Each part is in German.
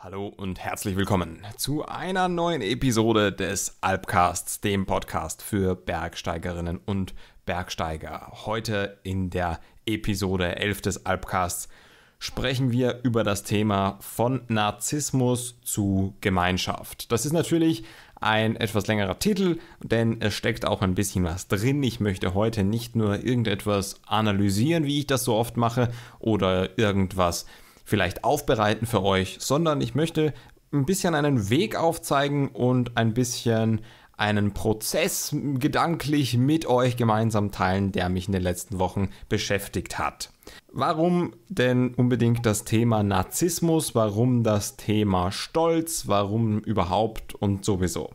Hallo und herzlich willkommen zu einer neuen Episode des Alpcasts, dem Podcast für Bergsteigerinnen und Bergsteiger. Heute in der Episode 11 des Alpcasts sprechen wir über das Thema von Narzissmus zu Gemeinschaft. Das ist natürlich ein etwas längerer Titel, denn es steckt auch ein bisschen was drin. Ich möchte heute nicht nur irgendetwas analysieren, wie ich das so oft mache, oder irgendwas äh, vielleicht aufbereiten für euch, sondern ich möchte ein bisschen einen Weg aufzeigen und ein bisschen einen Prozess gedanklich mit euch gemeinsam teilen, der mich in den letzten Wochen beschäftigt hat. Warum denn unbedingt das Thema Narzissmus, warum das Thema Stolz, warum überhaupt und sowieso?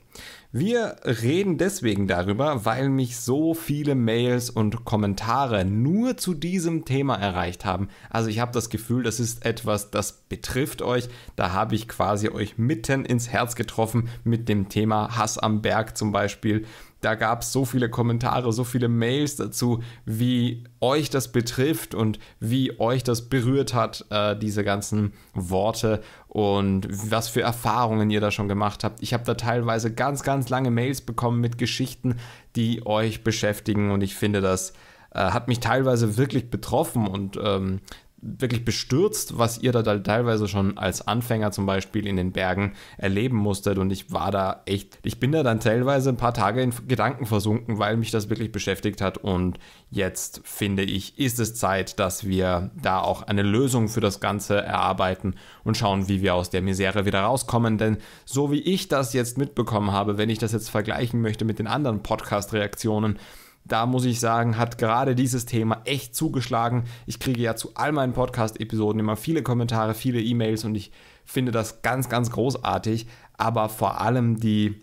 Wir reden deswegen darüber, weil mich so viele Mails und Kommentare nur zu diesem Thema erreicht haben. Also ich habe das Gefühl, das ist etwas, das betrifft euch. Da habe ich quasi euch mitten ins Herz getroffen mit dem Thema Hass am Berg zum Beispiel da gab es so viele Kommentare, so viele Mails dazu, wie euch das betrifft und wie euch das berührt hat, äh, diese ganzen Worte und was für Erfahrungen ihr da schon gemacht habt. Ich habe da teilweise ganz, ganz lange Mails bekommen mit Geschichten, die euch beschäftigen und ich finde das äh, hat mich teilweise wirklich betroffen und ähm, wirklich bestürzt, was ihr da teilweise schon als Anfänger zum Beispiel in den Bergen erleben musstet. Und ich war da echt, ich bin da dann teilweise ein paar Tage in Gedanken versunken, weil mich das wirklich beschäftigt hat. Und jetzt finde ich, ist es Zeit, dass wir da auch eine Lösung für das Ganze erarbeiten und schauen, wie wir aus der Misere wieder rauskommen. Denn so wie ich das jetzt mitbekommen habe, wenn ich das jetzt vergleichen möchte mit den anderen Podcast-Reaktionen, da muss ich sagen, hat gerade dieses Thema echt zugeschlagen. Ich kriege ja zu all meinen Podcast-Episoden immer viele Kommentare, viele E-Mails und ich finde das ganz, ganz großartig. Aber vor allem die,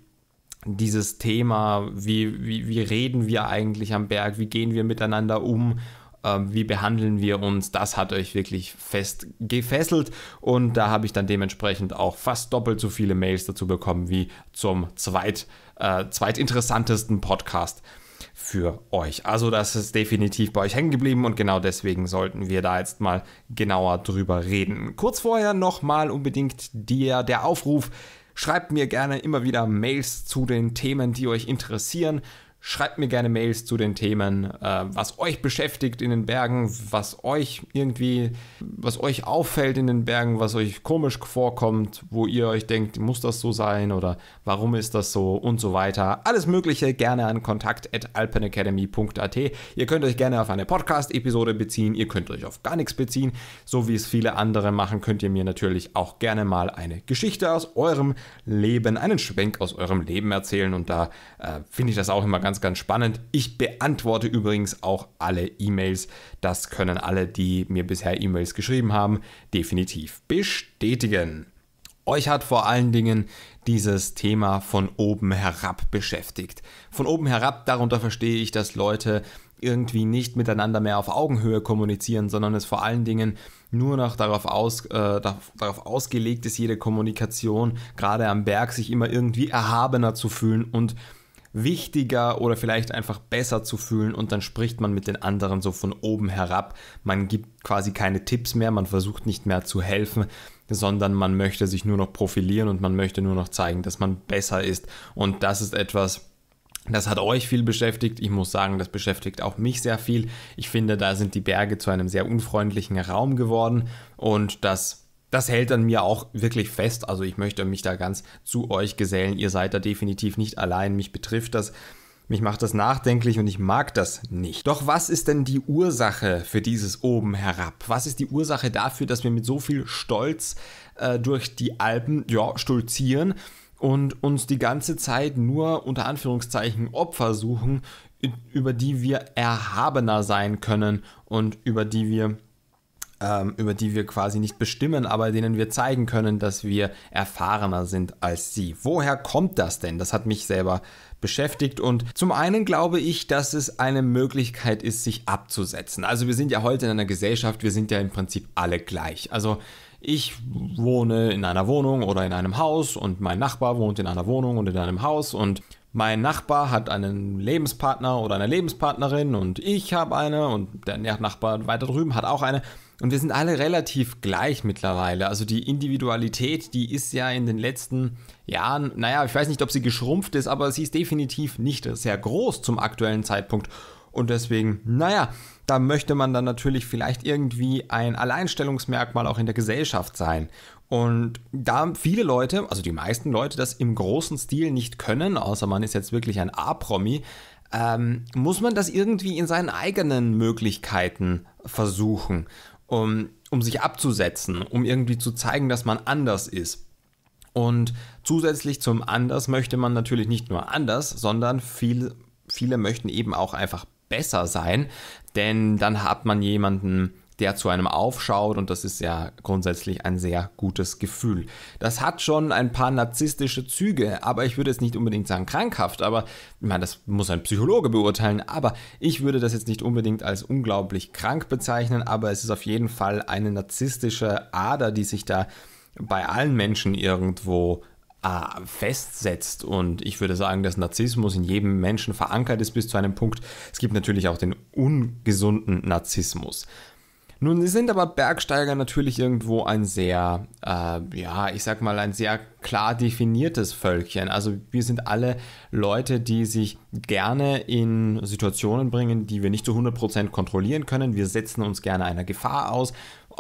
dieses Thema, wie, wie, wie reden wir eigentlich am Berg, wie gehen wir miteinander um ähm, wie behandeln wir uns, das hat euch wirklich fest gefesselt und da habe ich dann dementsprechend auch fast doppelt so viele Mails dazu bekommen wie zum zweit, äh, zweitinteressantesten Podcast für euch. Also das ist definitiv bei euch hängen geblieben und genau deswegen sollten wir da jetzt mal genauer drüber reden. Kurz vorher nochmal unbedingt dir der Aufruf, schreibt mir gerne immer wieder Mails zu den Themen, die euch interessieren. Schreibt mir gerne Mails zu den Themen, äh, was euch beschäftigt in den Bergen, was euch irgendwie, was euch auffällt in den Bergen, was euch komisch vorkommt, wo ihr euch denkt, muss das so sein oder warum ist das so und so weiter. Alles Mögliche gerne an kontakt.alpenacademy.at. Ihr könnt euch gerne auf eine Podcast-Episode beziehen, ihr könnt euch auf gar nichts beziehen. So wie es viele andere machen, könnt ihr mir natürlich auch gerne mal eine Geschichte aus eurem Leben, einen Schwenk aus eurem Leben erzählen und da äh, finde ich das auch immer ganz ganz, ganz spannend. Ich beantworte übrigens auch alle E-Mails. Das können alle, die mir bisher E-Mails geschrieben haben, definitiv bestätigen. Euch hat vor allen Dingen dieses Thema von oben herab beschäftigt. Von oben herab, darunter verstehe ich, dass Leute irgendwie nicht miteinander mehr auf Augenhöhe kommunizieren, sondern es vor allen Dingen nur noch darauf, aus, äh, darauf ausgelegt ist, jede Kommunikation gerade am Berg sich immer irgendwie erhabener zu fühlen und wichtiger oder vielleicht einfach besser zu fühlen und dann spricht man mit den anderen so von oben herab. Man gibt quasi keine Tipps mehr, man versucht nicht mehr zu helfen, sondern man möchte sich nur noch profilieren und man möchte nur noch zeigen, dass man besser ist. Und das ist etwas, das hat euch viel beschäftigt. Ich muss sagen, das beschäftigt auch mich sehr viel. Ich finde, da sind die Berge zu einem sehr unfreundlichen Raum geworden und das das hält dann mir auch wirklich fest. Also ich möchte mich da ganz zu euch gesellen. Ihr seid da definitiv nicht allein. Mich betrifft das. Mich macht das nachdenklich und ich mag das nicht. Doch was ist denn die Ursache für dieses oben herab? Was ist die Ursache dafür, dass wir mit so viel Stolz äh, durch die Alpen ja, stolzieren und uns die ganze Zeit nur unter Anführungszeichen Opfer suchen, über die wir erhabener sein können und über die wir ähm, über die wir quasi nicht bestimmen, aber denen wir zeigen können, dass wir erfahrener sind als sie. Woher kommt das denn? Das hat mich selber beschäftigt und zum einen glaube ich, dass es eine Möglichkeit ist, sich abzusetzen. Also wir sind ja heute in einer Gesellschaft, wir sind ja im Prinzip alle gleich. Also ich wohne in einer Wohnung oder in einem Haus und mein Nachbar wohnt in einer Wohnung und in einem Haus und mein Nachbar hat einen Lebenspartner oder eine Lebenspartnerin und ich habe eine und der Nachbar weiter drüben hat auch eine. Und wir sind alle relativ gleich mittlerweile. Also die Individualität, die ist ja in den letzten Jahren, naja, ich weiß nicht, ob sie geschrumpft ist, aber sie ist definitiv nicht sehr groß zum aktuellen Zeitpunkt. Und deswegen, naja, da möchte man dann natürlich vielleicht irgendwie ein Alleinstellungsmerkmal auch in der Gesellschaft sein. Und da viele Leute, also die meisten Leute, das im großen Stil nicht können, außer man ist jetzt wirklich ein A-Promi, ähm, muss man das irgendwie in seinen eigenen Möglichkeiten versuchen um, um sich abzusetzen, um irgendwie zu zeigen, dass man anders ist. Und zusätzlich zum anders möchte man natürlich nicht nur anders, sondern viel, viele möchten eben auch einfach besser sein, denn dann hat man jemanden, der zu einem aufschaut und das ist ja grundsätzlich ein sehr gutes Gefühl. Das hat schon ein paar narzisstische Züge, aber ich würde jetzt nicht unbedingt sagen krankhaft, aber ich meine, das muss ein Psychologe beurteilen, aber ich würde das jetzt nicht unbedingt als unglaublich krank bezeichnen, aber es ist auf jeden Fall eine narzisstische Ader, die sich da bei allen Menschen irgendwo äh, festsetzt. Und ich würde sagen, dass Narzissmus in jedem Menschen verankert ist bis zu einem Punkt. Es gibt natürlich auch den ungesunden Narzissmus. Nun sind aber Bergsteiger natürlich irgendwo ein sehr, äh, ja, ich sag mal, ein sehr klar definiertes Völkchen. Also wir sind alle Leute, die sich gerne in Situationen bringen, die wir nicht zu 100% kontrollieren können. Wir setzen uns gerne einer Gefahr aus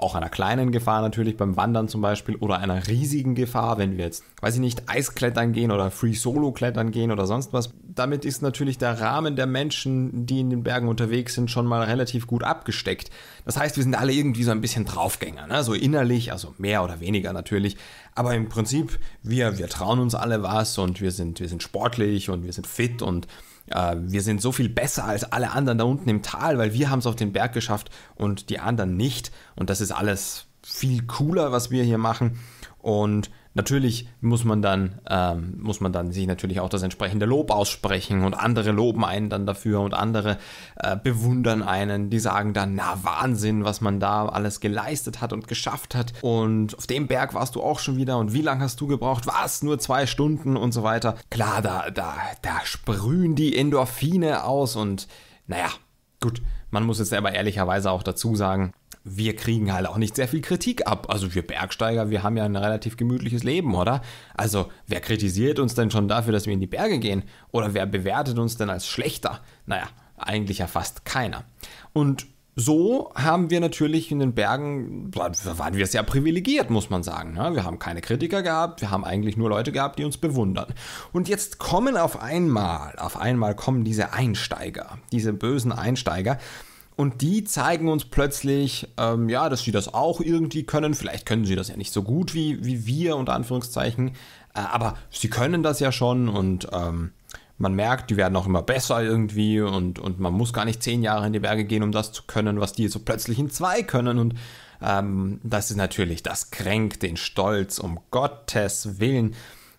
auch einer kleinen Gefahr natürlich beim Wandern zum Beispiel oder einer riesigen Gefahr, wenn wir jetzt, weiß ich nicht, Eisklettern gehen oder Free Solo klettern gehen oder sonst was. Damit ist natürlich der Rahmen der Menschen, die in den Bergen unterwegs sind, schon mal relativ gut abgesteckt. Das heißt, wir sind alle irgendwie so ein bisschen Draufgänger, ne? so innerlich, also mehr oder weniger natürlich. Aber im Prinzip, wir, wir trauen uns alle was und wir sind, wir sind sportlich und wir sind fit und äh, wir sind so viel besser als alle anderen da unten im Tal, weil wir haben es auf den Berg geschafft und die anderen nicht. Und das ist alles viel cooler, was wir hier machen. Und Natürlich muss man dann, ähm, muss man dann sich natürlich auch das entsprechende Lob aussprechen und andere loben einen dann dafür und andere äh, bewundern einen, die sagen dann, na Wahnsinn, was man da alles geleistet hat und geschafft hat und auf dem Berg warst du auch schon wieder und wie lange hast du gebraucht? Was? Nur zwei Stunden und so weiter. Klar, da, da, da sprühen die Endorphine aus und naja, gut, man muss jetzt aber ehrlicherweise auch dazu sagen, wir kriegen halt auch nicht sehr viel Kritik ab. Also wir Bergsteiger, wir haben ja ein relativ gemütliches Leben, oder? Also wer kritisiert uns denn schon dafür, dass wir in die Berge gehen? Oder wer bewertet uns denn als schlechter? Naja, eigentlich ja fast keiner. Und so haben wir natürlich in den Bergen, waren wir sehr privilegiert, muss man sagen. Ne? Wir haben keine Kritiker gehabt, wir haben eigentlich nur Leute gehabt, die uns bewundern. Und jetzt kommen auf einmal, auf einmal kommen diese Einsteiger, diese bösen Einsteiger, und die zeigen uns plötzlich, ähm, ja, dass sie das auch irgendwie können. Vielleicht können sie das ja nicht so gut wie, wie wir, unter Anführungszeichen. Äh, aber sie können das ja schon und ähm, man merkt, die werden auch immer besser irgendwie und, und man muss gar nicht zehn Jahre in die Berge gehen, um das zu können, was die so plötzlich in zwei können. Und ähm, das ist natürlich, das kränkt den Stolz um Gottes Willen.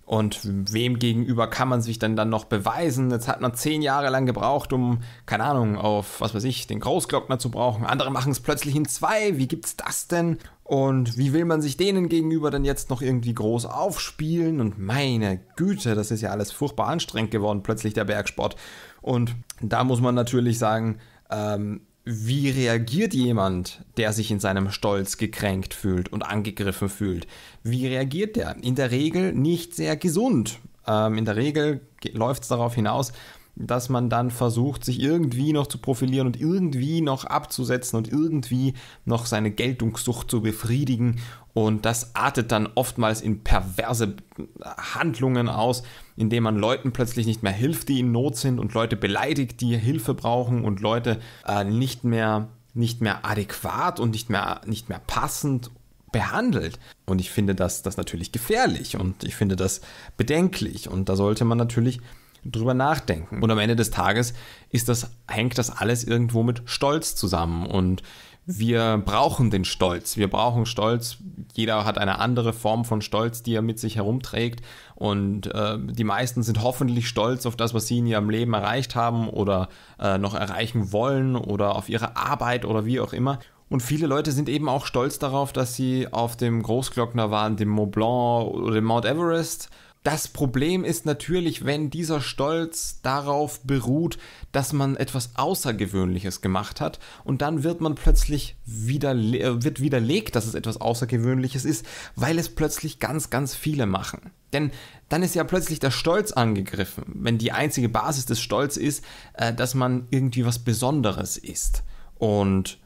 Und wem gegenüber kann man sich denn dann noch beweisen? Jetzt hat man zehn Jahre lang gebraucht, um, keine Ahnung, auf, was weiß ich, den Großglockner zu brauchen. Andere machen es plötzlich in zwei. Wie gibt's das denn? Und wie will man sich denen gegenüber denn jetzt noch irgendwie groß aufspielen? Und meine Güte, das ist ja alles furchtbar anstrengend geworden, plötzlich der Bergsport. Und da muss man natürlich sagen, ähm, wie reagiert jemand, der sich in seinem Stolz gekränkt fühlt und angegriffen fühlt? Wie reagiert der? In der Regel nicht sehr gesund. Ähm, in der Regel läuft es darauf hinaus, dass man dann versucht, sich irgendwie noch zu profilieren und irgendwie noch abzusetzen und irgendwie noch seine Geltungssucht zu befriedigen. Und das artet dann oftmals in perverse Handlungen aus, indem man Leuten plötzlich nicht mehr hilft, die in Not sind und Leute beleidigt, die Hilfe brauchen und Leute äh, nicht mehr nicht mehr adäquat und nicht mehr, nicht mehr passend behandelt. Und ich finde das, das natürlich gefährlich und ich finde das bedenklich. Und da sollte man natürlich drüber nachdenken. Und am Ende des Tages ist das, hängt das alles irgendwo mit Stolz zusammen. Und wir brauchen den Stolz. Wir brauchen Stolz. Jeder hat eine andere Form von Stolz, die er mit sich herumträgt. Und äh, die meisten sind hoffentlich stolz auf das, was sie in ihrem Leben erreicht haben oder äh, noch erreichen wollen oder auf ihre Arbeit oder wie auch immer. Und viele Leute sind eben auch stolz darauf, dass sie auf dem Großglockner waren, dem Mont Blanc oder dem Mount Everest das Problem ist natürlich, wenn dieser Stolz darauf beruht, dass man etwas Außergewöhnliches gemacht hat und dann wird man plötzlich widerle äh, wird widerlegt, dass es etwas Außergewöhnliches ist, weil es plötzlich ganz, ganz viele machen. Denn dann ist ja plötzlich der Stolz angegriffen, wenn die einzige Basis des Stolz ist, äh, dass man irgendwie was Besonderes ist. Und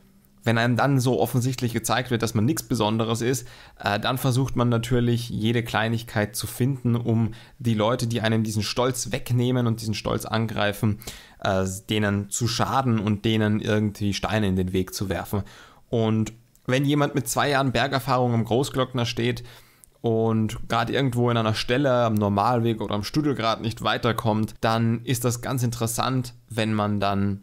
wenn einem dann so offensichtlich gezeigt wird, dass man nichts Besonderes ist, äh, dann versucht man natürlich jede Kleinigkeit zu finden, um die Leute, die einem diesen Stolz wegnehmen und diesen Stolz angreifen, äh, denen zu schaden und denen irgendwie Steine in den Weg zu werfen. Und wenn jemand mit zwei Jahren Bergerfahrung am Großglockner steht, und gerade irgendwo in einer Stelle am Normalweg oder am Studiograd nicht weiterkommt, dann ist das ganz interessant, wenn man dann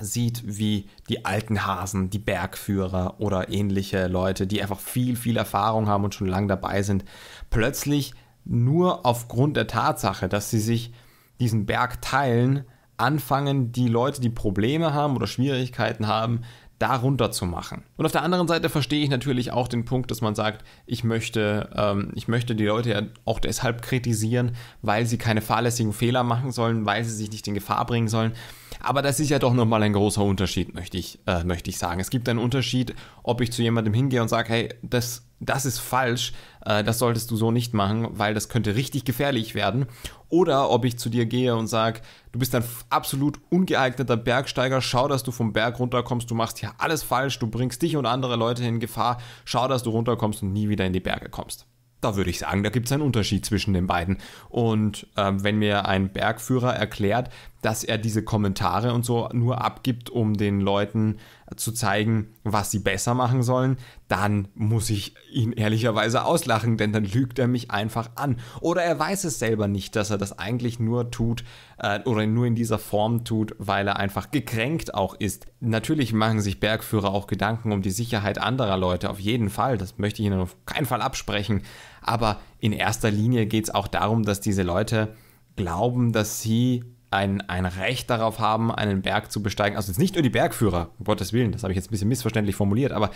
sieht, wie die alten Hasen, die Bergführer oder ähnliche Leute, die einfach viel, viel Erfahrung haben und schon lange dabei sind, plötzlich nur aufgrund der Tatsache, dass sie sich diesen Berg teilen, anfangen, die Leute, die Probleme haben oder Schwierigkeiten haben, darunter zu machen. Und auf der anderen Seite verstehe ich natürlich auch den Punkt, dass man sagt, ich möchte, ähm, ich möchte die Leute ja auch deshalb kritisieren, weil sie keine fahrlässigen Fehler machen sollen, weil sie sich nicht in Gefahr bringen sollen. Aber das ist ja doch nochmal ein großer Unterschied, möchte ich, äh, möchte ich sagen. Es gibt einen Unterschied, ob ich zu jemandem hingehe und sage, hey, das, das ist falsch, äh, das solltest du so nicht machen, weil das könnte richtig gefährlich werden. Oder ob ich zu dir gehe und sage, du bist ein absolut ungeeigneter Bergsteiger, schau, dass du vom Berg runterkommst, du machst hier alles falsch, du bringst dich und andere Leute in Gefahr, schau, dass du runterkommst und nie wieder in die Berge kommst da würde ich sagen, da gibt es einen Unterschied zwischen den beiden. Und ähm, wenn mir ein Bergführer erklärt, dass er diese Kommentare und so nur abgibt, um den Leuten zu zeigen, was sie besser machen sollen, dann muss ich ihn ehrlicherweise auslachen, denn dann lügt er mich einfach an. Oder er weiß es selber nicht, dass er das eigentlich nur tut äh, oder nur in dieser Form tut, weil er einfach gekränkt auch ist. Natürlich machen sich Bergführer auch Gedanken um die Sicherheit anderer Leute, auf jeden Fall. Das möchte ich Ihnen auf keinen Fall absprechen. Aber in erster Linie geht es auch darum, dass diese Leute glauben, dass sie ein, ein Recht darauf haben, einen Berg zu besteigen. Also jetzt nicht nur die Bergführer, um Gottes Willen, das habe ich jetzt ein bisschen missverständlich formuliert, aber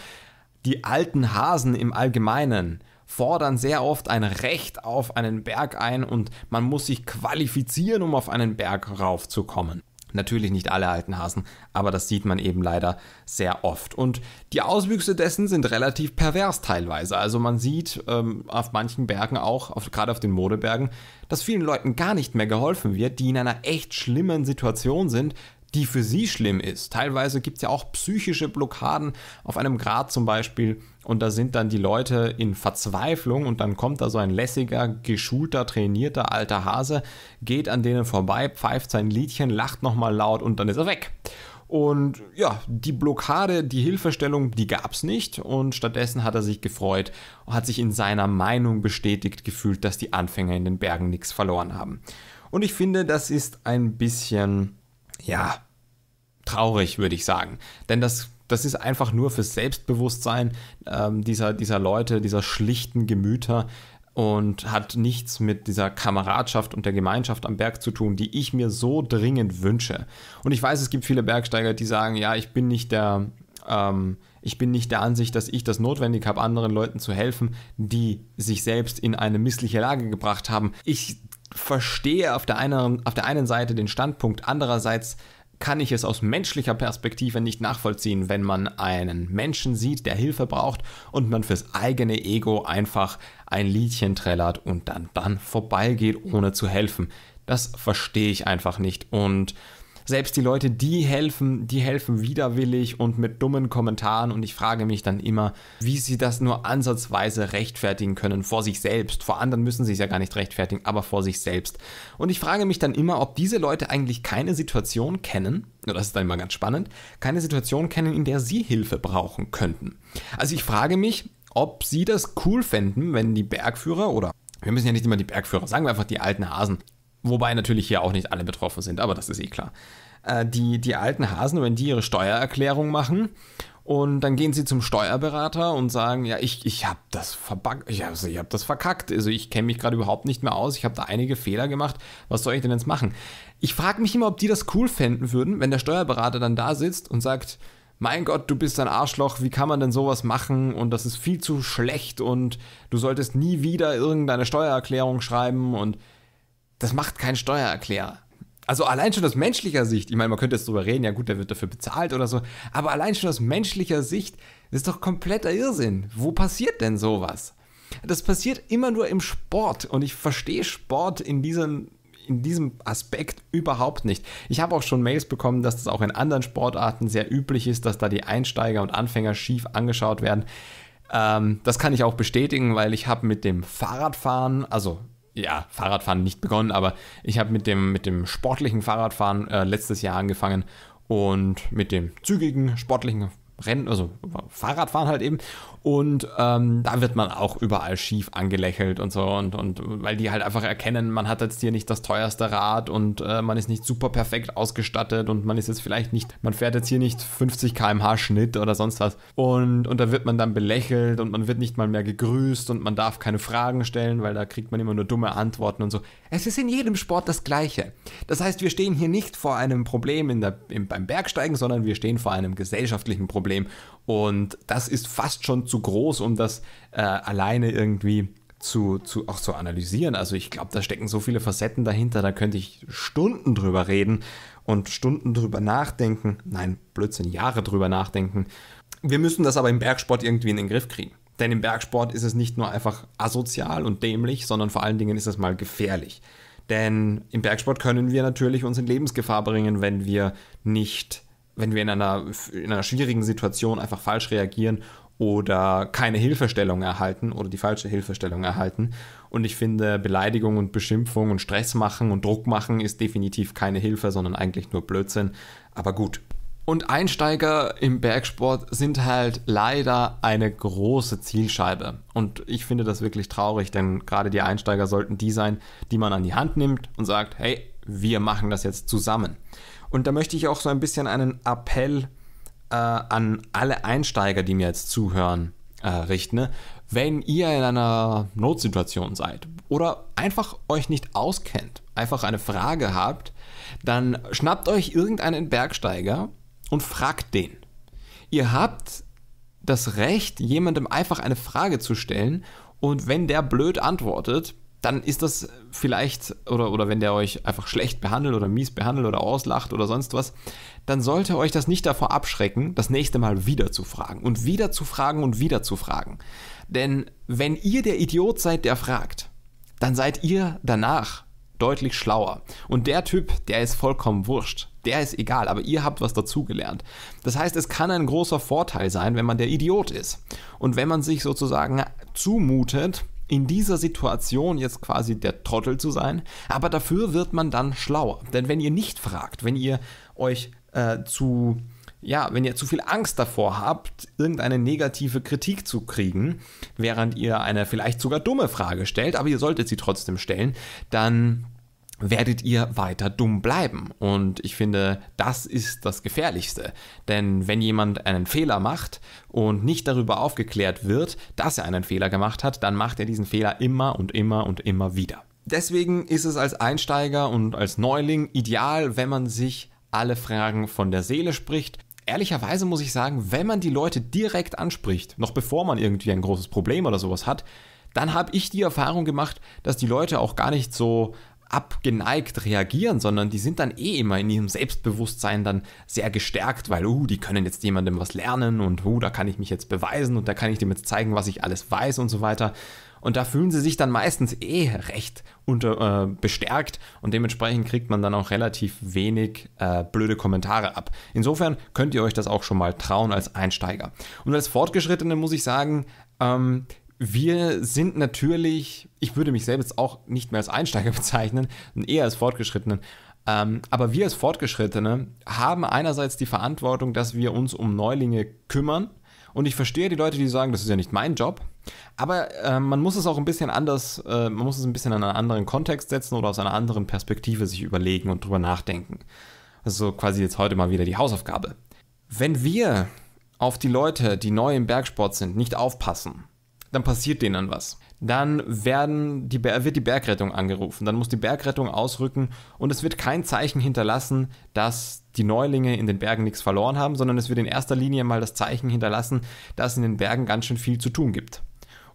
die alten Hasen im Allgemeinen fordern sehr oft ein Recht auf einen Berg ein und man muss sich qualifizieren, um auf einen Berg raufzukommen. Natürlich nicht alle alten Hasen, aber das sieht man eben leider sehr oft. Und die Auswüchse dessen sind relativ pervers teilweise. Also man sieht ähm, auf manchen Bergen auch, auf, gerade auf den Modebergen, dass vielen Leuten gar nicht mehr geholfen wird, die in einer echt schlimmen Situation sind, die für sie schlimm ist. Teilweise gibt es ja auch psychische Blockaden auf einem Grad zum Beispiel und da sind dann die Leute in Verzweiflung und dann kommt da so ein lässiger, geschulter, trainierter alter Hase, geht an denen vorbei, pfeift sein Liedchen, lacht nochmal laut und dann ist er weg. Und ja, die Blockade, die Hilfestellung, die gab es nicht. Und stattdessen hat er sich gefreut und hat sich in seiner Meinung bestätigt gefühlt, dass die Anfänger in den Bergen nichts verloren haben. Und ich finde, das ist ein bisschen ja, traurig, würde ich sagen. Denn das, das ist einfach nur fürs Selbstbewusstsein ähm, dieser, dieser Leute, dieser schlichten Gemüter und hat nichts mit dieser Kameradschaft und der Gemeinschaft am Berg zu tun, die ich mir so dringend wünsche. Und ich weiß, es gibt viele Bergsteiger, die sagen, ja, ich bin nicht der, ähm, ich bin nicht der Ansicht, dass ich das notwendig habe, anderen Leuten zu helfen, die sich selbst in eine missliche Lage gebracht haben. Ich verstehe auf der, einen, auf der einen Seite den Standpunkt, andererseits kann ich es aus menschlicher Perspektive nicht nachvollziehen, wenn man einen Menschen sieht, der Hilfe braucht und man fürs eigene Ego einfach ein Liedchen trällert und dann dann vorbeigeht, ohne zu helfen. Das verstehe ich einfach nicht und selbst die Leute, die helfen, die helfen widerwillig und mit dummen Kommentaren. Und ich frage mich dann immer, wie sie das nur ansatzweise rechtfertigen können vor sich selbst. Vor anderen müssen sie es ja gar nicht rechtfertigen, aber vor sich selbst. Und ich frage mich dann immer, ob diese Leute eigentlich keine Situation kennen, das ist dann immer ganz spannend, keine Situation kennen, in der sie Hilfe brauchen könnten. Also ich frage mich, ob sie das cool fänden, wenn die Bergführer oder wir müssen ja nicht immer die Bergführer, sagen wir einfach die alten Hasen, Wobei natürlich hier auch nicht alle betroffen sind, aber das ist eh klar. Äh, die, die alten Hasen, wenn die ihre Steuererklärung machen und dann gehen sie zum Steuerberater und sagen, ja, ich, ich habe das also ich das verkackt, also ich kenne mich gerade überhaupt nicht mehr aus, ich habe da einige Fehler gemacht, was soll ich denn jetzt machen? Ich frage mich immer, ob die das cool fänden würden, wenn der Steuerberater dann da sitzt und sagt, mein Gott, du bist ein Arschloch, wie kann man denn sowas machen und das ist viel zu schlecht und du solltest nie wieder irgendeine Steuererklärung schreiben und das macht kein Steuererklärer. Also allein schon aus menschlicher Sicht, ich meine, man könnte jetzt drüber reden, ja gut, der wird dafür bezahlt oder so, aber allein schon aus menschlicher Sicht ist doch kompletter Irrsinn. Wo passiert denn sowas? Das passiert immer nur im Sport und ich verstehe Sport in diesem, in diesem Aspekt überhaupt nicht. Ich habe auch schon Mails bekommen, dass das auch in anderen Sportarten sehr üblich ist, dass da die Einsteiger und Anfänger schief angeschaut werden. Ähm, das kann ich auch bestätigen, weil ich habe mit dem Fahrradfahren, also ja, Fahrradfahren nicht begonnen, aber ich habe mit dem, mit dem sportlichen Fahrradfahren äh, letztes Jahr angefangen und mit dem zügigen sportlichen Rennen, also Fahrradfahren halt eben. Und ähm, da wird man auch überall schief angelächelt und so. Und, und weil die halt einfach erkennen, man hat jetzt hier nicht das teuerste Rad und äh, man ist nicht super perfekt ausgestattet und man ist jetzt vielleicht nicht, man fährt jetzt hier nicht 50 km/h Schnitt oder sonst was. Und, und da wird man dann belächelt und man wird nicht mal mehr gegrüßt und man darf keine Fragen stellen, weil da kriegt man immer nur dumme Antworten und so. Es ist in jedem Sport das Gleiche. Das heißt, wir stehen hier nicht vor einem Problem in der, im, beim Bergsteigen, sondern wir stehen vor einem gesellschaftlichen Problem. Problem. Und das ist fast schon zu groß, um das äh, alleine irgendwie zu, zu, auch zu analysieren. Also ich glaube, da stecken so viele Facetten dahinter, da könnte ich Stunden drüber reden und Stunden drüber nachdenken. Nein, Blödsinn, Jahre drüber nachdenken. Wir müssen das aber im Bergsport irgendwie in den Griff kriegen. Denn im Bergsport ist es nicht nur einfach asozial und dämlich, sondern vor allen Dingen ist es mal gefährlich. Denn im Bergsport können wir natürlich uns in Lebensgefahr bringen, wenn wir nicht wenn wir in einer, in einer schwierigen Situation einfach falsch reagieren oder keine Hilfestellung erhalten oder die falsche Hilfestellung erhalten. Und ich finde, Beleidigung und Beschimpfung und Stress machen und Druck machen ist definitiv keine Hilfe, sondern eigentlich nur Blödsinn. Aber gut. Und Einsteiger im Bergsport sind halt leider eine große Zielscheibe. Und ich finde das wirklich traurig, denn gerade die Einsteiger sollten die sein, die man an die Hand nimmt und sagt, hey, wir machen das jetzt zusammen. Und da möchte ich auch so ein bisschen einen Appell äh, an alle Einsteiger, die mir jetzt zuhören, äh, richten. Ne? Wenn ihr in einer Notsituation seid oder einfach euch nicht auskennt, einfach eine Frage habt, dann schnappt euch irgendeinen Bergsteiger und fragt den. Ihr habt das Recht, jemandem einfach eine Frage zu stellen und wenn der blöd antwortet, dann ist das vielleicht, oder, oder wenn der euch einfach schlecht behandelt oder mies behandelt oder auslacht oder sonst was, dann sollte euch das nicht davor abschrecken, das nächste Mal wieder zu fragen und wieder zu fragen und wieder zu fragen. Denn wenn ihr der Idiot seid, der fragt, dann seid ihr danach deutlich schlauer. Und der Typ, der ist vollkommen wurscht. Der ist egal, aber ihr habt was dazugelernt. Das heißt, es kann ein großer Vorteil sein, wenn man der Idiot ist. Und wenn man sich sozusagen zumutet, in dieser Situation jetzt quasi der Trottel zu sein, aber dafür wird man dann schlauer. Denn wenn ihr nicht fragt, wenn ihr euch äh, zu, ja, wenn ihr zu viel Angst davor habt, irgendeine negative Kritik zu kriegen, während ihr eine vielleicht sogar dumme Frage stellt, aber ihr solltet sie trotzdem stellen, dann werdet ihr weiter dumm bleiben. Und ich finde, das ist das Gefährlichste. Denn wenn jemand einen Fehler macht und nicht darüber aufgeklärt wird, dass er einen Fehler gemacht hat, dann macht er diesen Fehler immer und immer und immer wieder. Deswegen ist es als Einsteiger und als Neuling ideal, wenn man sich alle Fragen von der Seele spricht, ehrlicherweise muss ich sagen, wenn man die Leute direkt anspricht, noch bevor man irgendwie ein großes Problem oder sowas hat, dann habe ich die Erfahrung gemacht, dass die Leute auch gar nicht so abgeneigt reagieren, sondern die sind dann eh immer in ihrem Selbstbewusstsein dann sehr gestärkt, weil, uh, die können jetzt jemandem was lernen und, uh, da kann ich mich jetzt beweisen und da kann ich dem jetzt zeigen, was ich alles weiß und so weiter. Und da fühlen sie sich dann meistens eh recht unter, äh, bestärkt und dementsprechend kriegt man dann auch relativ wenig äh, blöde Kommentare ab. Insofern könnt ihr euch das auch schon mal trauen als Einsteiger. Und als Fortgeschrittene muss ich sagen, ähm, wir sind natürlich ich würde mich selbst auch nicht mehr als Einsteiger bezeichnen, sondern eher als Fortgeschrittenen. Ähm, aber wir als Fortgeschrittene haben einerseits die Verantwortung, dass wir uns um Neulinge kümmern. Und ich verstehe die Leute, die sagen, das ist ja nicht mein Job. Aber äh, man muss es auch ein bisschen anders, äh, man muss es ein bisschen in einen anderen Kontext setzen oder aus einer anderen Perspektive sich überlegen und drüber nachdenken. Also quasi jetzt heute mal wieder die Hausaufgabe. Wenn wir auf die Leute, die neu im Bergsport sind, nicht aufpassen, dann passiert denen was dann werden die, wird die Bergrettung angerufen. Dann muss die Bergrettung ausrücken und es wird kein Zeichen hinterlassen, dass die Neulinge in den Bergen nichts verloren haben, sondern es wird in erster Linie mal das Zeichen hinterlassen, dass in den Bergen ganz schön viel zu tun gibt.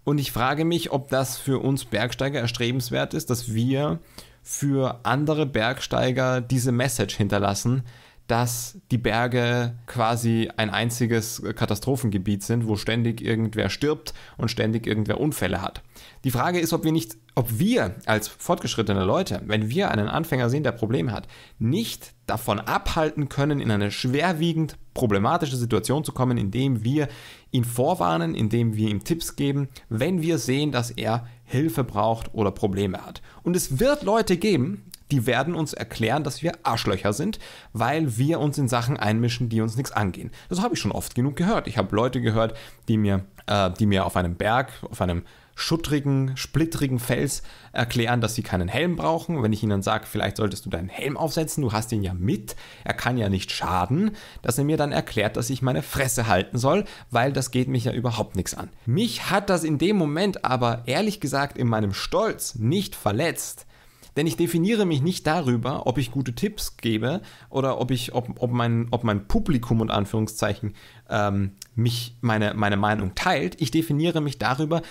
Und ich frage mich, ob das für uns Bergsteiger erstrebenswert ist, dass wir für andere Bergsteiger diese Message hinterlassen, dass die Berge quasi ein einziges Katastrophengebiet sind, wo ständig irgendwer stirbt und ständig irgendwer Unfälle hat. Die Frage ist, ob wir nicht, ob wir als fortgeschrittene Leute, wenn wir einen Anfänger sehen, der Probleme hat, nicht davon abhalten können, in eine schwerwiegend problematische Situation zu kommen, indem wir ihn vorwarnen, indem wir ihm Tipps geben, wenn wir sehen, dass er Hilfe braucht oder Probleme hat. Und es wird Leute geben, die werden uns erklären, dass wir Arschlöcher sind, weil wir uns in Sachen einmischen, die uns nichts angehen. Das habe ich schon oft genug gehört. Ich habe Leute gehört, die mir, äh, die mir auf einem Berg, auf einem schuttrigen, splittrigen Fels erklären, dass sie keinen Helm brauchen. Wenn ich ihnen sage, vielleicht solltest du deinen Helm aufsetzen, du hast ihn ja mit, er kann ja nicht schaden, dass er mir dann erklärt, dass ich meine Fresse halten soll, weil das geht mich ja überhaupt nichts an. Mich hat das in dem Moment aber ehrlich gesagt in meinem Stolz nicht verletzt. Denn ich definiere mich nicht darüber, ob ich gute Tipps gebe oder ob ich, ob, ob, mein, ob mein Publikum und Anführungszeichen ähm, mich meine, meine Meinung teilt. Ich definiere mich darüber,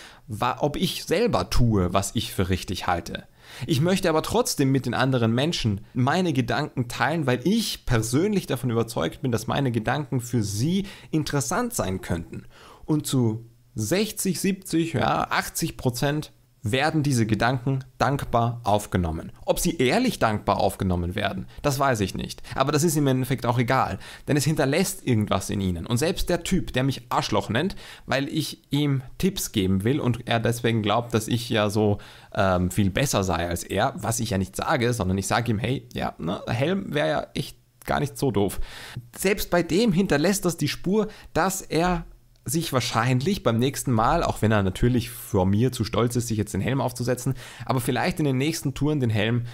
ob ich selber tue, was ich für richtig halte. Ich möchte aber trotzdem mit den anderen Menschen meine Gedanken teilen, weil ich persönlich davon überzeugt bin, dass meine Gedanken für sie interessant sein könnten. Und zu 60, 70, ja, 80 Prozent werden diese Gedanken dankbar aufgenommen. Ob sie ehrlich dankbar aufgenommen werden, das weiß ich nicht. Aber das ist im Endeffekt auch egal, denn es hinterlässt irgendwas in ihnen. Und selbst der Typ, der mich Arschloch nennt, weil ich ihm Tipps geben will und er deswegen glaubt, dass ich ja so ähm, viel besser sei als er, was ich ja nicht sage, sondern ich sage ihm, hey, ja, ne, Helm wäre ja echt gar nicht so doof. Selbst bei dem hinterlässt das die Spur, dass er sich wahrscheinlich beim nächsten Mal, auch wenn er natürlich vor mir zu stolz ist, sich jetzt den Helm aufzusetzen, aber vielleicht in den nächsten Touren den Helm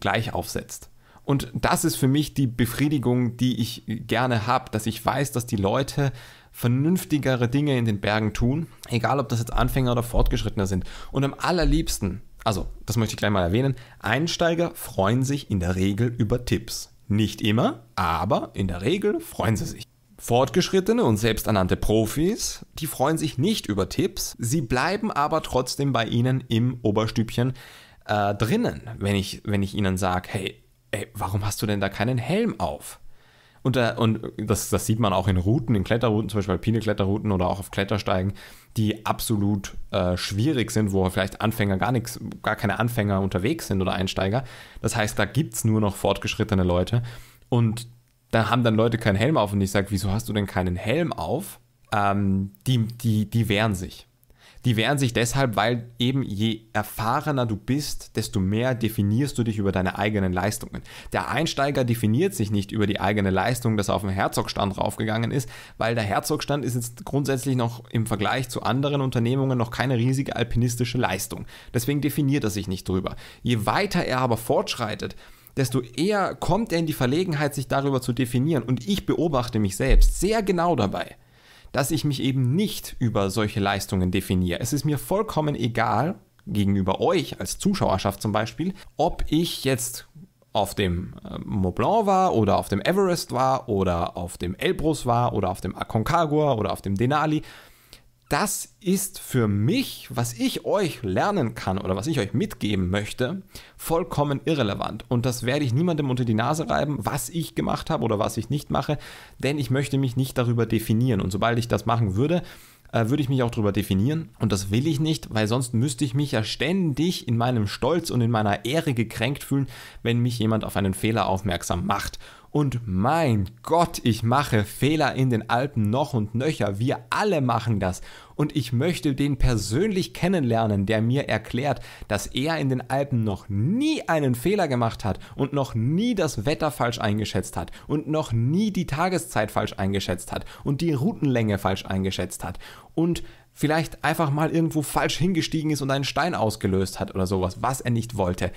gleich aufsetzt. Und das ist für mich die Befriedigung, die ich gerne habe, dass ich weiß, dass die Leute vernünftigere Dinge in den Bergen tun, egal ob das jetzt Anfänger oder Fortgeschrittener sind. Und am allerliebsten, also das möchte ich gleich mal erwähnen, Einsteiger freuen sich in der Regel über Tipps. Nicht immer, aber in der Regel freuen sie sich. Fortgeschrittene und selbsternannte Profis, die freuen sich nicht über Tipps, sie bleiben aber trotzdem bei ihnen im Oberstübchen äh, drinnen, wenn ich, wenn ich ihnen sage, hey, ey, warum hast du denn da keinen Helm auf? Und, da, äh, und das, das sieht man auch in Routen, in Kletterrouten, zum Beispiel alpine Kletterrouten oder auch auf Klettersteigen, die absolut äh, schwierig sind, wo vielleicht Anfänger gar nichts, gar keine Anfänger unterwegs sind oder Einsteiger. Das heißt, da gibt es nur noch fortgeschrittene Leute. Und da haben dann Leute keinen Helm auf und ich sage, wieso hast du denn keinen Helm auf? Ähm, die, die, die wehren sich. Die wehren sich deshalb, weil eben je erfahrener du bist, desto mehr definierst du dich über deine eigenen Leistungen. Der Einsteiger definiert sich nicht über die eigene Leistung, dass er auf den Herzogstand raufgegangen ist, weil der Herzogstand ist jetzt grundsätzlich noch im Vergleich zu anderen Unternehmungen noch keine riesige alpinistische Leistung. Deswegen definiert er sich nicht drüber. Je weiter er aber fortschreitet, desto eher kommt er in die Verlegenheit, sich darüber zu definieren. Und ich beobachte mich selbst sehr genau dabei, dass ich mich eben nicht über solche Leistungen definiere. Es ist mir vollkommen egal, gegenüber euch als Zuschauerschaft zum Beispiel, ob ich jetzt auf dem äh, Mont Blanc war oder auf dem Everest war oder auf dem Elbrus war oder auf dem Aconcagua oder auf dem Denali das ist für mich, was ich euch lernen kann oder was ich euch mitgeben möchte, vollkommen irrelevant. Und das werde ich niemandem unter die Nase reiben, was ich gemacht habe oder was ich nicht mache, denn ich möchte mich nicht darüber definieren. Und sobald ich das machen würde, äh, würde ich mich auch darüber definieren. Und das will ich nicht, weil sonst müsste ich mich ja ständig in meinem Stolz und in meiner Ehre gekränkt fühlen, wenn mich jemand auf einen Fehler aufmerksam macht. Und mein Gott, ich mache Fehler in den Alpen noch und nöcher. Wir alle machen das. Und ich möchte den persönlich kennenlernen, der mir erklärt, dass er in den Alpen noch nie einen Fehler gemacht hat und noch nie das Wetter falsch eingeschätzt hat und noch nie die Tageszeit falsch eingeschätzt hat und die Routenlänge falsch eingeschätzt hat und vielleicht einfach mal irgendwo falsch hingestiegen ist und einen Stein ausgelöst hat oder sowas, was er nicht wollte.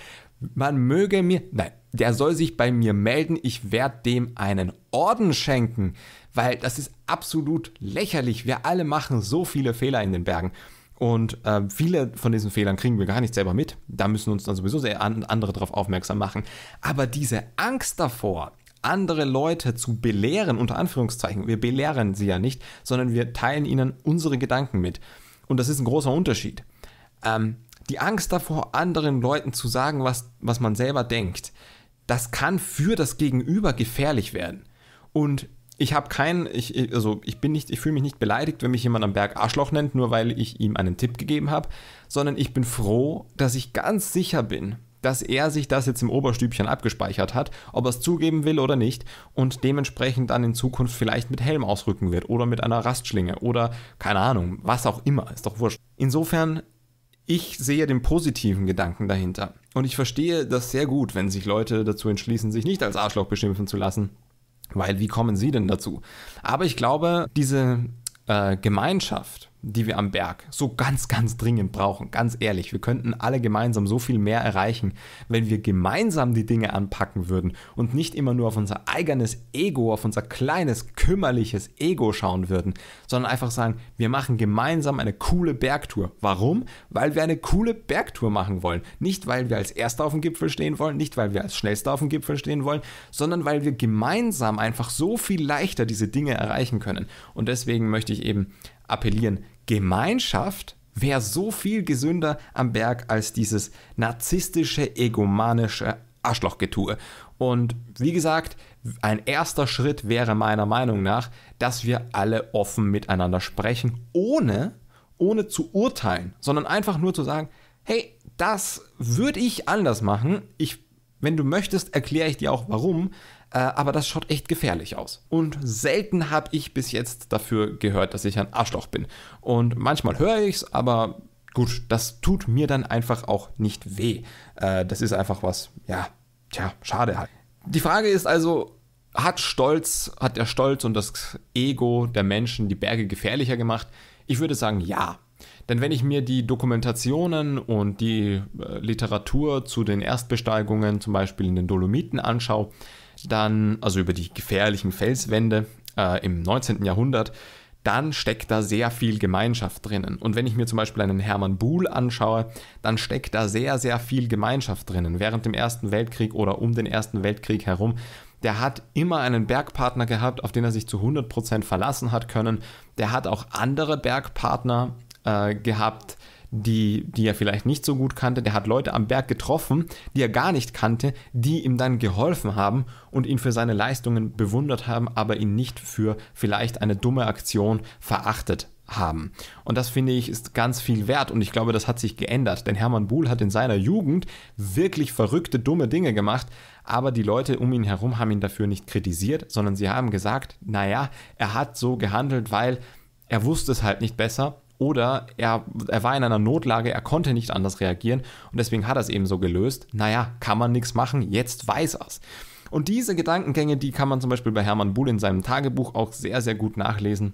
Man möge mir, nein, der soll sich bei mir melden, ich werde dem einen Orden schenken, weil das ist absolut lächerlich. Wir alle machen so viele Fehler in den Bergen. Und äh, viele von diesen Fehlern kriegen wir gar nicht selber mit. Da müssen uns dann sowieso sehr andere darauf aufmerksam machen. Aber diese Angst davor, andere Leute zu belehren, unter Anführungszeichen, wir belehren sie ja nicht, sondern wir teilen ihnen unsere Gedanken mit. Und das ist ein großer Unterschied. Ähm, die Angst davor, anderen Leuten zu sagen, was, was man selber denkt, das kann für das Gegenüber gefährlich werden. Und ich habe keinen, ich, also ich bin nicht, ich fühle mich nicht beleidigt, wenn mich jemand am Berg Arschloch nennt, nur weil ich ihm einen Tipp gegeben habe, sondern ich bin froh, dass ich ganz sicher bin, dass er sich das jetzt im Oberstübchen abgespeichert hat, ob er es zugeben will oder nicht und dementsprechend dann in Zukunft vielleicht mit Helm ausrücken wird oder mit einer Rastschlinge oder keine Ahnung, was auch immer, ist doch wurscht. Insofern ich sehe den positiven Gedanken dahinter. Und ich verstehe das sehr gut, wenn sich Leute dazu entschließen, sich nicht als Arschloch beschimpfen zu lassen. Weil wie kommen sie denn dazu? Aber ich glaube, diese äh, Gemeinschaft, die wir am Berg so ganz, ganz dringend brauchen. Ganz ehrlich, wir könnten alle gemeinsam so viel mehr erreichen, wenn wir gemeinsam die Dinge anpacken würden und nicht immer nur auf unser eigenes Ego, auf unser kleines, kümmerliches Ego schauen würden, sondern einfach sagen, wir machen gemeinsam eine coole Bergtour. Warum? Weil wir eine coole Bergtour machen wollen. Nicht, weil wir als Erster auf dem Gipfel stehen wollen, nicht, weil wir als Schnellster auf dem Gipfel stehen wollen, sondern weil wir gemeinsam einfach so viel leichter diese Dinge erreichen können. Und deswegen möchte ich eben appellieren. Gemeinschaft wäre so viel gesünder am Berg als dieses narzisstische, egomanische Arschlochgetue. Und wie gesagt, ein erster Schritt wäre meiner Meinung nach, dass wir alle offen miteinander sprechen, ohne, ohne zu urteilen, sondern einfach nur zu sagen, hey, das würde ich anders machen. Ich, wenn du möchtest, erkläre ich dir auch warum. Äh, aber das schaut echt gefährlich aus. Und selten habe ich bis jetzt dafür gehört, dass ich ein Arschloch bin. Und manchmal höre ich es, aber gut, das tut mir dann einfach auch nicht weh. Äh, das ist einfach was, ja, tja, schade halt. Die Frage ist also, hat Stolz, hat der Stolz und das Ego der Menschen die Berge gefährlicher gemacht? Ich würde sagen, ja. Denn wenn ich mir die Dokumentationen und die äh, Literatur zu den Erstbesteigungen, zum Beispiel in den Dolomiten, anschaue, dann, also über die gefährlichen Felswände äh, im 19. Jahrhundert, dann steckt da sehr viel Gemeinschaft drinnen. Und wenn ich mir zum Beispiel einen Hermann Buhl anschaue, dann steckt da sehr, sehr viel Gemeinschaft drinnen. Während dem Ersten Weltkrieg oder um den Ersten Weltkrieg herum, der hat immer einen Bergpartner gehabt, auf den er sich zu 100% verlassen hat können. Der hat auch andere Bergpartner äh, gehabt, die, die er vielleicht nicht so gut kannte. Der hat Leute am Berg getroffen, die er gar nicht kannte, die ihm dann geholfen haben und ihn für seine Leistungen bewundert haben, aber ihn nicht für vielleicht eine dumme Aktion verachtet haben. Und das finde ich ist ganz viel wert und ich glaube, das hat sich geändert, denn Hermann Buhl hat in seiner Jugend wirklich verrückte, dumme Dinge gemacht, aber die Leute um ihn herum haben ihn dafür nicht kritisiert, sondern sie haben gesagt, naja, er hat so gehandelt, weil er wusste es halt nicht besser oder er, er war in einer Notlage, er konnte nicht anders reagieren und deswegen hat er es eben so gelöst. Naja, kann man nichts machen, jetzt weiß er es. Und diese Gedankengänge, die kann man zum Beispiel bei Hermann Buhl in seinem Tagebuch auch sehr, sehr gut nachlesen.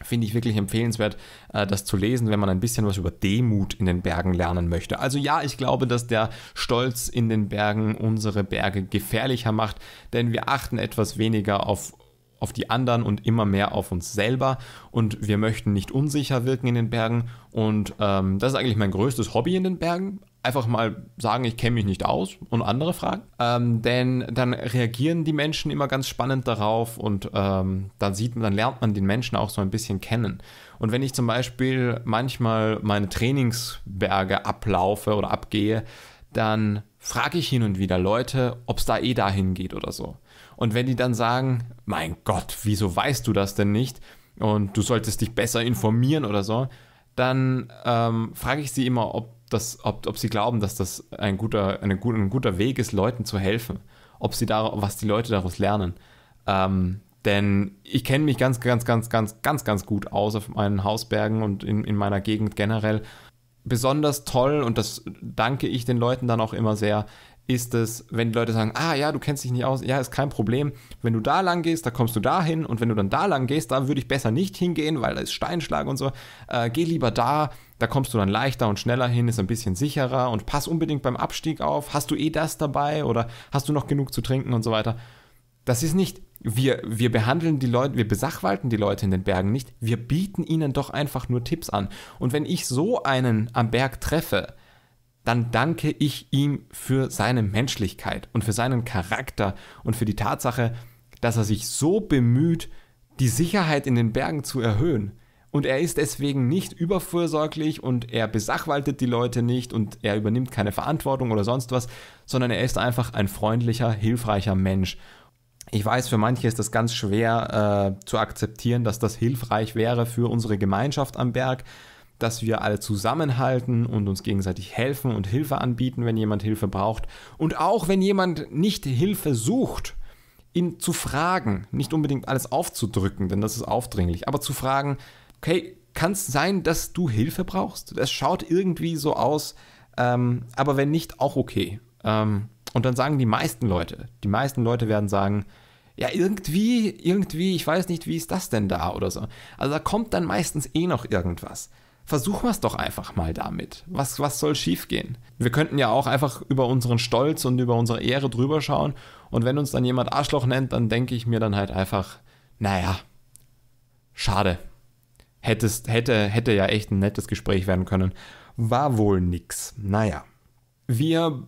Finde ich wirklich empfehlenswert, äh, das zu lesen, wenn man ein bisschen was über Demut in den Bergen lernen möchte. Also ja, ich glaube, dass der Stolz in den Bergen unsere Berge gefährlicher macht, denn wir achten etwas weniger auf auf die anderen und immer mehr auf uns selber und wir möchten nicht unsicher wirken in den Bergen und ähm, das ist eigentlich mein größtes Hobby in den Bergen. Einfach mal sagen, ich kenne mich nicht aus und andere fragen. Ähm, denn dann reagieren die Menschen immer ganz spannend darauf und ähm, dann sieht man, dann lernt man den Menschen auch so ein bisschen kennen. Und wenn ich zum Beispiel manchmal meine Trainingsberge ablaufe oder abgehe, dann frage ich hin und wieder Leute, ob es da eh dahin geht oder so. Und wenn die dann sagen, mein Gott, wieso weißt du das denn nicht? Und du solltest dich besser informieren oder so, dann ähm, frage ich sie immer, ob, das, ob, ob sie glauben, dass das ein guter, eine, ein guter Weg ist, Leuten zu helfen. Ob sie da, was die Leute daraus lernen. Ähm, denn ich kenne mich ganz, ganz, ganz, ganz, ganz, ganz gut aus auf meinen Hausbergen und in, in meiner Gegend generell. Besonders toll, und das danke ich den Leuten dann auch immer sehr, ist es, wenn die Leute sagen, ah ja, du kennst dich nicht aus, ja, ist kein Problem. Wenn du da lang gehst, da kommst du da hin und wenn du dann da lang gehst, da würde ich besser nicht hingehen, weil da ist Steinschlag und so. Äh, geh lieber da, da kommst du dann leichter und schneller hin, ist ein bisschen sicherer und pass unbedingt beim Abstieg auf. Hast du eh das dabei oder hast du noch genug zu trinken und so weiter? Das ist nicht, wir, wir behandeln die Leute, wir besachwalten die Leute in den Bergen nicht, wir bieten ihnen doch einfach nur Tipps an. Und wenn ich so einen am Berg treffe, dann danke ich ihm für seine Menschlichkeit und für seinen Charakter und für die Tatsache, dass er sich so bemüht, die Sicherheit in den Bergen zu erhöhen. Und er ist deswegen nicht überfürsorglich und er besachwaltet die Leute nicht und er übernimmt keine Verantwortung oder sonst was, sondern er ist einfach ein freundlicher, hilfreicher Mensch. Ich weiß, für manche ist das ganz schwer äh, zu akzeptieren, dass das hilfreich wäre für unsere Gemeinschaft am Berg, dass wir alle zusammenhalten und uns gegenseitig helfen und Hilfe anbieten, wenn jemand Hilfe braucht. Und auch wenn jemand nicht Hilfe sucht, ihn zu fragen, nicht unbedingt alles aufzudrücken, denn das ist aufdringlich, aber zu fragen, okay, kann es sein, dass du Hilfe brauchst? Das schaut irgendwie so aus, ähm, aber wenn nicht, auch okay. Ähm, und dann sagen die meisten Leute, die meisten Leute werden sagen, ja, irgendwie, irgendwie, ich weiß nicht, wie ist das denn da oder so. Also da kommt dann meistens eh noch irgendwas versuchen wir es doch einfach mal damit. Was, was soll schiefgehen? Wir könnten ja auch einfach über unseren Stolz und über unsere Ehre drüber schauen. Und wenn uns dann jemand Arschloch nennt, dann denke ich mir dann halt einfach, naja, schade. Hättest, hätte, hätte ja echt ein nettes Gespräch werden können. War wohl nix. Naja. Wir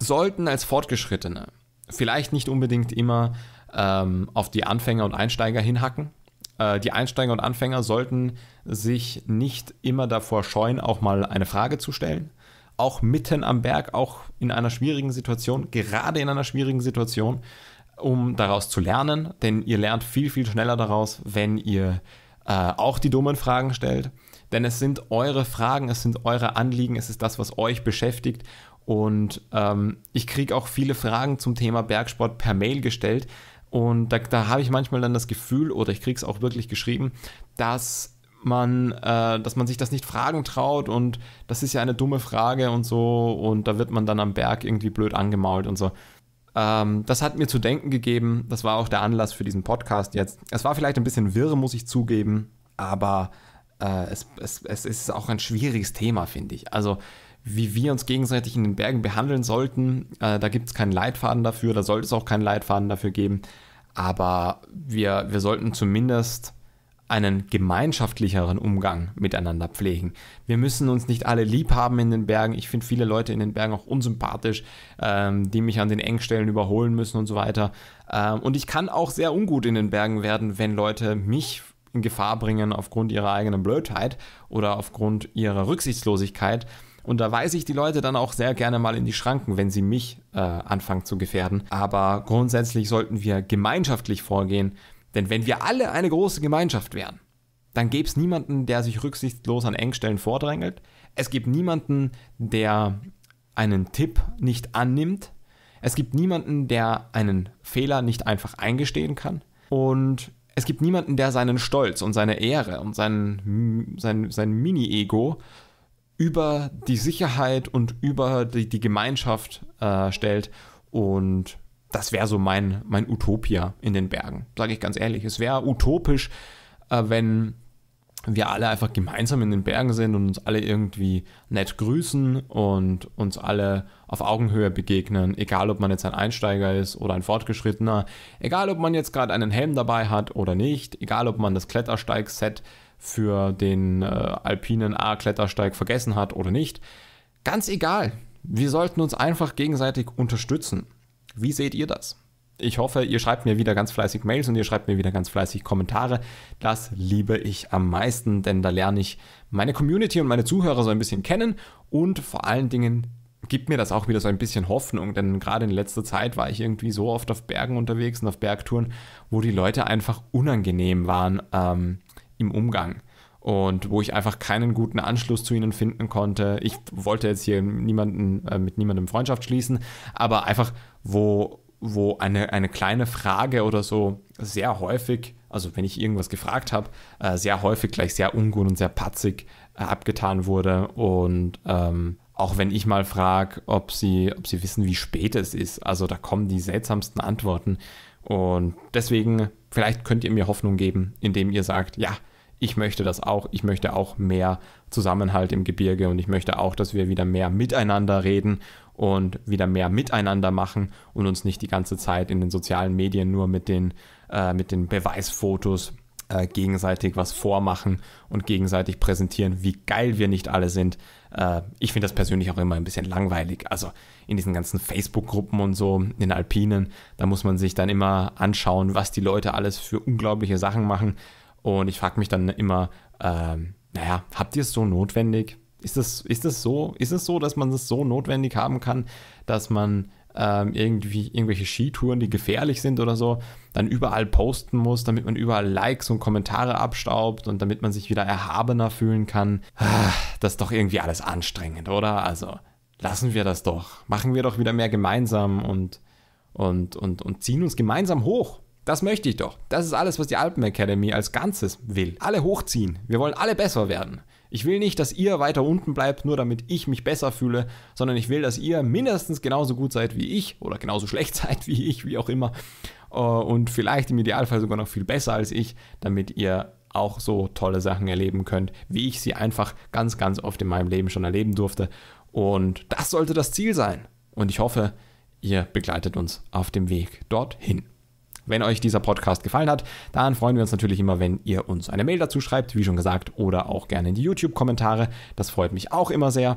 sollten als Fortgeschrittene vielleicht nicht unbedingt immer ähm, auf die Anfänger und Einsteiger hinhacken. Äh, die Einsteiger und Anfänger sollten sich nicht immer davor scheuen, auch mal eine Frage zu stellen. Auch mitten am Berg, auch in einer schwierigen Situation, gerade in einer schwierigen Situation, um daraus zu lernen. Denn ihr lernt viel, viel schneller daraus, wenn ihr äh, auch die dummen Fragen stellt. Denn es sind eure Fragen, es sind eure Anliegen, es ist das, was euch beschäftigt. Und ähm, ich kriege auch viele Fragen zum Thema Bergsport per Mail gestellt. Und da, da habe ich manchmal dann das Gefühl, oder ich kriege es auch wirklich geschrieben, dass man, äh, dass man sich das nicht fragen traut und das ist ja eine dumme Frage und so und da wird man dann am Berg irgendwie blöd angemault und so. Ähm, das hat mir zu denken gegeben. Das war auch der Anlass für diesen Podcast jetzt. Es war vielleicht ein bisschen wirr, muss ich zugeben, aber äh, es, es, es ist auch ein schwieriges Thema, finde ich. Also wie wir uns gegenseitig in den Bergen behandeln sollten, äh, da gibt es keinen Leitfaden dafür, da sollte es auch keinen Leitfaden dafür geben. Aber wir, wir sollten zumindest einen gemeinschaftlicheren Umgang miteinander pflegen. Wir müssen uns nicht alle lieb haben in den Bergen. Ich finde viele Leute in den Bergen auch unsympathisch, ähm, die mich an den Engstellen überholen müssen und so weiter. Ähm, und ich kann auch sehr ungut in den Bergen werden, wenn Leute mich in Gefahr bringen aufgrund ihrer eigenen Blödheit oder aufgrund ihrer Rücksichtslosigkeit. Und da weise ich die Leute dann auch sehr gerne mal in die Schranken, wenn sie mich äh, anfangen zu gefährden. Aber grundsätzlich sollten wir gemeinschaftlich vorgehen denn wenn wir alle eine große Gemeinschaft wären, dann gäbe es niemanden, der sich rücksichtslos an Engstellen vordrängelt. Es gibt niemanden, der einen Tipp nicht annimmt. Es gibt niemanden, der einen Fehler nicht einfach eingestehen kann. Und es gibt niemanden, der seinen Stolz und seine Ehre und sein, sein, sein Mini-Ego über die Sicherheit und über die, die Gemeinschaft äh, stellt und das wäre so mein, mein Utopia in den Bergen, sage ich ganz ehrlich. Es wäre utopisch, äh, wenn wir alle einfach gemeinsam in den Bergen sind und uns alle irgendwie nett grüßen und uns alle auf Augenhöhe begegnen, egal ob man jetzt ein Einsteiger ist oder ein Fortgeschrittener, egal ob man jetzt gerade einen Helm dabei hat oder nicht, egal ob man das Klettersteig-Set für den äh, alpinen A-Klettersteig vergessen hat oder nicht, ganz egal. Wir sollten uns einfach gegenseitig unterstützen. Wie seht ihr das? Ich hoffe, ihr schreibt mir wieder ganz fleißig Mails und ihr schreibt mir wieder ganz fleißig Kommentare. Das liebe ich am meisten, denn da lerne ich meine Community und meine Zuhörer so ein bisschen kennen und vor allen Dingen gibt mir das auch wieder so ein bisschen Hoffnung, denn gerade in letzter Zeit war ich irgendwie so oft auf Bergen unterwegs und auf Bergtouren, wo die Leute einfach unangenehm waren ähm, im Umgang und wo ich einfach keinen guten Anschluss zu ihnen finden konnte. Ich wollte jetzt hier niemanden, äh, mit niemandem Freundschaft schließen, aber einfach, wo, wo eine, eine kleine Frage oder so sehr häufig, also wenn ich irgendwas gefragt habe, äh, sehr häufig gleich sehr ungut und sehr patzig äh, abgetan wurde und ähm, auch wenn ich mal frage, ob sie, ob sie wissen, wie spät es ist. Also da kommen die seltsamsten Antworten. Und deswegen, vielleicht könnt ihr mir Hoffnung geben, indem ihr sagt, ja, ich möchte das auch, ich möchte auch mehr Zusammenhalt im Gebirge und ich möchte auch, dass wir wieder mehr miteinander reden und wieder mehr miteinander machen und uns nicht die ganze Zeit in den sozialen Medien nur mit den, äh, mit den Beweisfotos äh, gegenseitig was vormachen und gegenseitig präsentieren, wie geil wir nicht alle sind. Äh, ich finde das persönlich auch immer ein bisschen langweilig. Also in diesen ganzen Facebook-Gruppen und so, in Alpinen, da muss man sich dann immer anschauen, was die Leute alles für unglaubliche Sachen machen. Und ich frage mich dann immer, ähm, naja, habt ihr es so notwendig? Ist es, ist so, ist es so, dass man es so notwendig haben kann, dass man ähm, irgendwie irgendwelche Skitouren, die gefährlich sind oder so, dann überall posten muss, damit man überall Likes und Kommentare abstaubt und damit man sich wieder erhabener fühlen kann. Ah, das ist doch irgendwie alles anstrengend, oder? Also lassen wir das doch. Machen wir doch wieder mehr gemeinsam und, und, und, und ziehen uns gemeinsam hoch. Das möchte ich doch. Das ist alles, was die Alpen Academy als Ganzes will. Alle hochziehen. Wir wollen alle besser werden. Ich will nicht, dass ihr weiter unten bleibt, nur damit ich mich besser fühle, sondern ich will, dass ihr mindestens genauso gut seid wie ich oder genauso schlecht seid wie ich, wie auch immer. Äh, und vielleicht im Idealfall sogar noch viel besser als ich, damit ihr auch so tolle Sachen erleben könnt, wie ich sie einfach ganz, ganz oft in meinem Leben schon erleben durfte. Und das sollte das Ziel sein. Und ich hoffe, ihr begleitet uns auf dem Weg dorthin. Wenn euch dieser Podcast gefallen hat, dann freuen wir uns natürlich immer, wenn ihr uns eine Mail dazu schreibt, wie schon gesagt, oder auch gerne in die YouTube-Kommentare. Das freut mich auch immer sehr.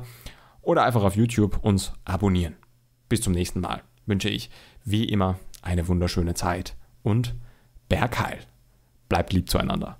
Oder einfach auf YouTube uns abonnieren. Bis zum nächsten Mal wünsche ich wie immer eine wunderschöne Zeit und Bergheil. Bleibt lieb zueinander.